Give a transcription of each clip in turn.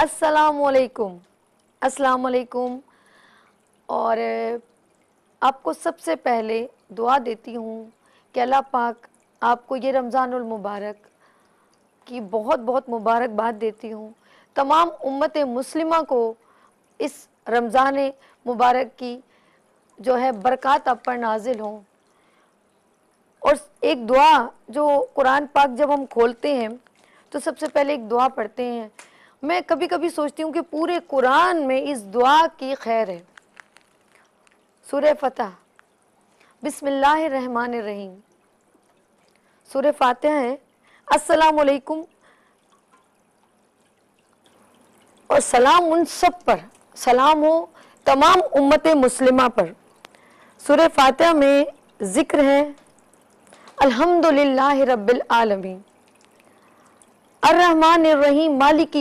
असलकुम असलकुम और आपको सबसे पहले दुआ देती हूँ कि अल्लाह पाक आपको ये रमज़ानुल मुबारक की बहुत बहुत मुबारकबाद देती हूँ तमाम उम्मत मुस्लिमा को इस रमज़ान मुबारक की जो है बरक़ात आप पर नाजिल हों और एक दुआ जो कुरान पाक जब हम खोलते हैं तो सबसे पहले एक दुआ पढ़ते हैं मैं कभी कभी सोचती हूँ कि पूरे कुरान में इस दुआ की खैर है सुर बिस्मिल्लाहमान रहीम सुर फातह है असलकुम और सलाम उन सब पर सलाम हो तमाम उम्मत मुस्लिमा पर सुर फातह में ज़िक्र है अल्हम्दुलिल्लाह रब्बिल आलमीन अर्रहमान रहीम मालिक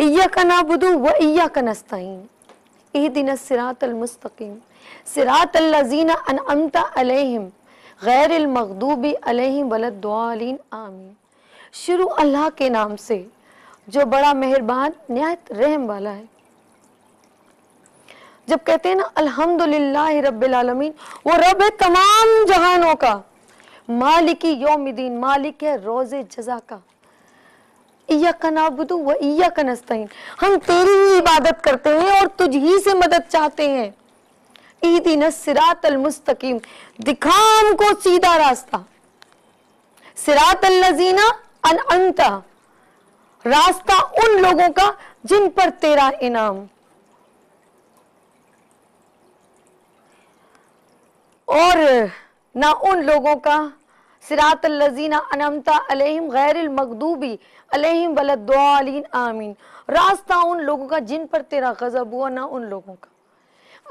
इया का ना नाबुदु व इया का नस्ताइन इय्याक दिन सिरात अल मुस्तकीम सिरात सिरातल लजीना अनअमता अलैहिम अल मगदूबी अलैहिम दुआलीन आमीन शुरू अल्लाह के नाम से जो बड़ा मेहरबान न्यायत रहम वाला है जब कहते हैं ना अल्हम्दुलिल्लाह रब्बिल आलमीन वो रब है तमाम जहानों का मालिकी योमिदीन मालिक है रोज़े जजा का ईयक व ईयक हम तेरी ही इबादत करते हैं और तुझ ही से मदद चाहते हैं ईदी अल मुस्तकीम दिखा हमको सीधा रास्ता अल नजीना अंता रास्ता उन लोगों का जिन पर तेरा इनाम और ना उन लोगों का सिरात लजीना अनमता अलहम गैर मकदूबी अलहम वलद्दालीन आमीन रास्ता उन लोगों का जिन पर तेरा गज़ब हुआ ना उन लोगों का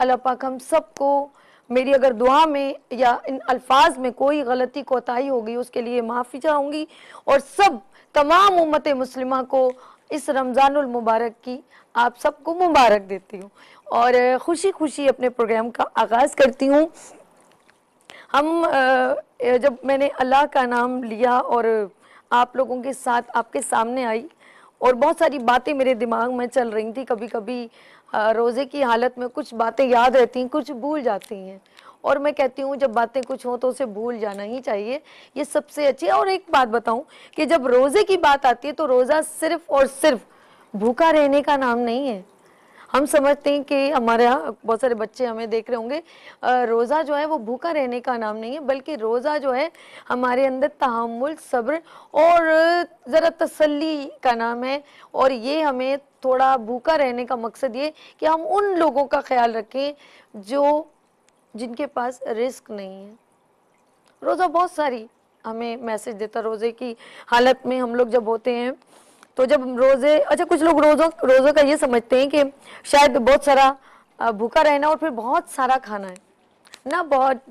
अल्लाह पाक हम सबको मेरी अगर दुआ में या इन अल्फाज में कोई गलती कोताही होगी उसके लिए माफ़ी चाहूँगी और सब तमाम उम्मत मुस्लिमा को इस रमज़ानुल मुबारक की आप सबको मुबारक देती हूँ और ख़ुशी खुशी अपने प्रोग्राम का आगाज़ करती हूँ हम जब मैंने अल्लाह का नाम लिया और आप लोगों के साथ आपके सामने आई और बहुत सारी बातें मेरे दिमाग में चल रही थी कभी कभी रोज़े की हालत में कुछ बातें याद रहती हैं कुछ भूल जाती हैं और मैं कहती हूँ जब बातें कुछ हों तो उसे भूल जाना ही चाहिए ये सबसे अच्छी और एक बात बताऊँ कि जब रोज़े की बात आती है तो रोज़ा सिर्फ और सिर्फ भूखा रहने का नाम नहीं है हम समझते हैं कि हमारे यहाँ बहुत सारे बच्चे हमें देख रहे होंगे रोज़ा जो है वो भूखा रहने का नाम नहीं है बल्कि रोज़ा जो है हमारे अंदर तहमुल सब्र और ज़रा तसल्ली का नाम है और ये हमें थोड़ा भूखा रहने का मकसद ये कि हम उन लोगों का ख्याल रखें जो जिनके पास रिस्क नहीं है रोज़ा बहुत सारी हमें मैसेज देता रोज़े की हालत में हम लोग जब होते हैं तो जब रोजे अच्छा कुछ लोग रोजों रोजों का ये समझते हैं कि शायद बहुत सारा भूखा रहना और फिर बहुत सारा खाना है ना बहुत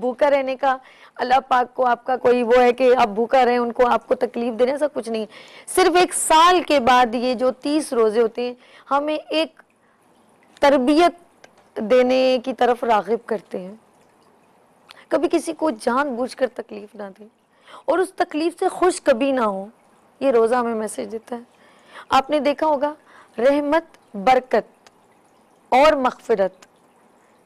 भूखा रहने का अल्लाह पाक को आपका कोई वो है कि आप भूखा रहें उनको आपको तकलीफ देने ऐसा कुछ नहीं सिर्फ एक साल के बाद ये जो तीस रोजे होते हैं हमें एक तरबियत देने की तरफ रागिब करते हैं कभी किसी को जानबूझकर तकलीफ ना दें और उस तकलीफ से खुश कभी ना हो ये रोज़ा हमें मैसेज देता है आपने देखा होगा रहमत बरकत और मखफरत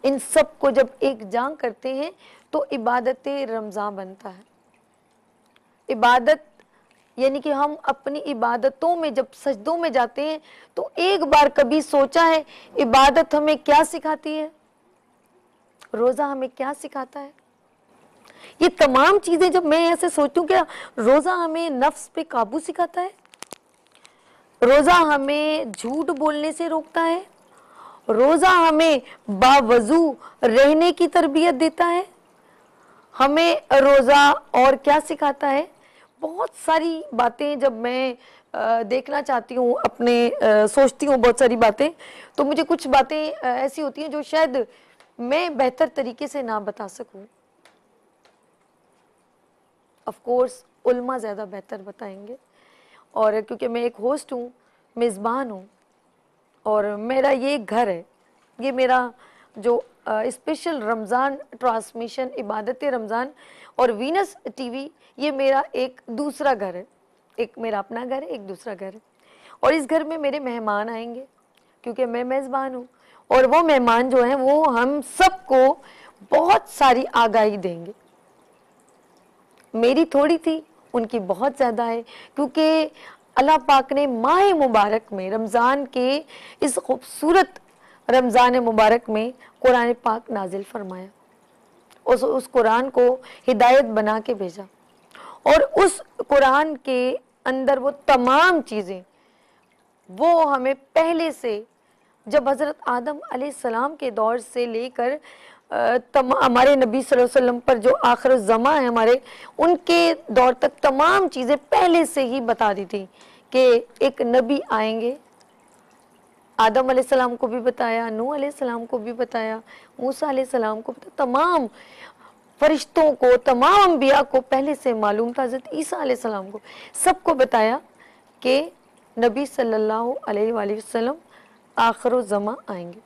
इन सब को जब एक जान करते हैं तो इबादत रमज़ान बनता है इबादत यानी कि हम अपनी इबादतों में जब सजदों में जाते हैं तो एक बार कभी सोचा है इबादत हमें क्या सिखाती है रोज़ा हमें क्या सिखाता है ये तमाम चीज़ें जब मैं ऐसे सोचूं क्या रोज़ा हमें नफ्स पे काबू सिखाता है रोज़ा हमें झूठ बोलने से रोकता है रोज़ा हमें बावजू रहने की तरबियत देता है हमें रोज़ा और क्या सिखाता है बहुत सारी बातें जब मैं देखना चाहती हूँ अपने सोचती हूँ बहुत सारी बातें तो मुझे कुछ बातें ऐसी होती हैं जो शायद मैं बेहतर तरीके से ना बता सकूँ ऑफ उलमा ज़्यादा बेहतर बताएंगे और क्योंकि मैं एक होस्ट हूँ मेज़बान हूँ और मेरा ये घर है ये मेरा जो स्पेशल रमज़ान ट्रांसमिशन इबादत रमज़ान और वीनस टीवी ये मेरा एक दूसरा घर है एक मेरा अपना घर है एक दूसरा घर है और इस घर में मेरे मेहमान आएंगे क्योंकि मैं मेज़बान हूँ और वो मेहमान जो हैं वो हम सबको बहुत सारी आगाही देंगे मेरी थोड़ी थी उनकी बहुत ज़्यादा है क्योंकि अल्लाह पाक ने माह मुबारक में रमज़ान के इस खूबसूरत रमज़ान मुबारक में कुरान पाक नाजिल फरमाया उस उस कुरान को हिदायत बना के भेजा और उस कुरान के अंदर वो तमाम चीज़ें वो हमें पहले से जब हज़रत आदम सलाम के दौर से लेकर तमा हमारे नबी वसल्लम पर जो आखिर जमा है हमारे उनके दौर तक तमाम चीज़ें पहले से ही बता दी थी कि एक नबी आएंगे आदम सलाम को भी बताया नू सलाम को भी बताया मूसा सलाम को बताया तमाम फरिश्तों को तमाम अम्बिया को पहले से मालूम था हज़रत ईसा सलाम को सबको बताया कि नबी सल्लल्लाहु अलैहि वसल्लम आखिर जमा आएंगे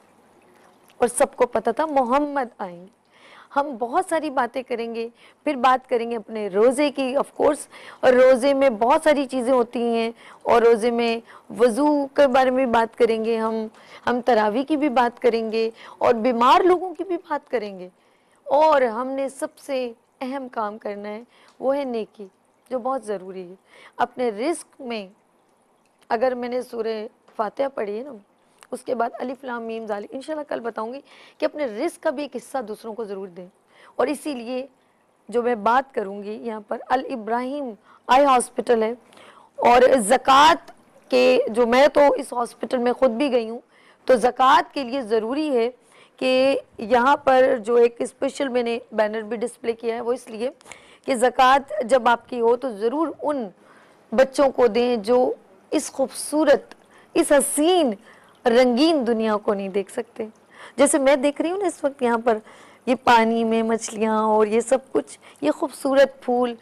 और सबको पता था मोहम्मद आएंगे हम बहुत सारी बातें करेंगे फिर बात करेंगे अपने रोज़े की ऑफ कोर्स और रोज़े में बहुत सारी चीज़ें होती हैं और रोज़े में वज़ू के बारे में बात करेंगे हम हम तरावी की भी बात करेंगे और बीमार लोगों की भी बात करेंगे और हमने सबसे अहम काम करना है वो है नेकी जो बहुत ज़रूरी है अपने रिस्क में अगर मैंने सूर्य फातह पढ़ी है ना उसके बाद अलिफ लाम मीम जाल इन कल बताऊँगी कि अपने रिस्क का भी एक हिस्सा दूसरों को ज़रूर दें और इसीलिए जो मैं बात करूँगी यहाँ पर अल इब्राहिम आई हॉस्पिटल है और ज़क़़त के जो मैं तो इस हॉस्पिटल में ख़ुद भी गई हूँ तो ज़क़़त के लिए ज़रूरी है कि यहाँ पर जो एक स्पेशल मैंने बैनर भी डिस्प्ले किया है वो इसलिए कि ज़क़़त जब आपकी हो तो ज़रूर उन बच्चों को दें जो इस खूबसूरत इस हसीन रंगीन दुनिया को नहीं देख सकते जैसे मैं देख रही हूँ ना इस वक्त यहाँ पर ये पानी में मछलियाँ और ये सब कुछ ये खूबसूरत फूल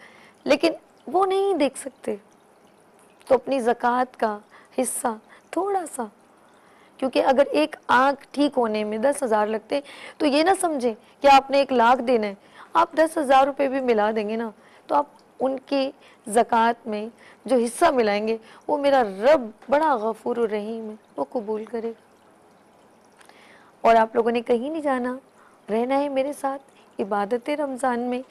लेकिन वो नहीं देख सकते तो अपनी ज़क़़त का हिस्सा थोड़ा सा क्योंकि अगर एक आँख ठीक होने में दस हज़ार लगते तो ये ना समझें कि आपने एक लाख देना है आप दस हज़ार रुपये भी मिला देंगे ना तो आप उनकी जक़ात में जो हिस्सा मिलाएंगे वो मेरा रब बड़ा गफूर रहीम है वो कबूल करेगा और आप लोगों ने कहीं नहीं जाना रहना है मेरे साथ इबादत रमज़ान में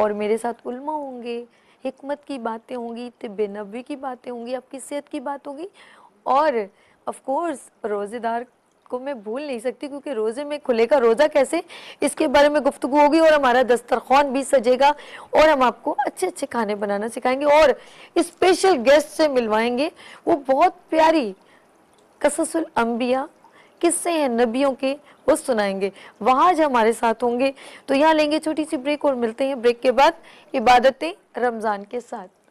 और मेरे साथ उल्मा होंगे हमत की बातें होंगी तबे नबी की बातें होंगी आपकी सेहत की बात होगी और ऑफ़ कोर्स रोज़ेदार को मैं भूल नहीं सकती क्योंकि रोज़े में खुलेगा रोज़ा कैसे इसके बारे में गुफ्तु होगी और हमारा दस्तरखान भी सजेगा और हम आपको अच्छे अच्छे खाने बनाना सिखाएंगे और स्पेशल गेस्ट से मिलवाएंगे वो बहुत प्यारी कससुल अम्बिया किस्से हैं नबियों के वो सुनाएंगे वहां जो हमारे साथ होंगे तो यहाँ लेंगे छोटी सी ब्रेक और मिलते हैं ब्रेक के बाद इबादतें रमज़ान के साथ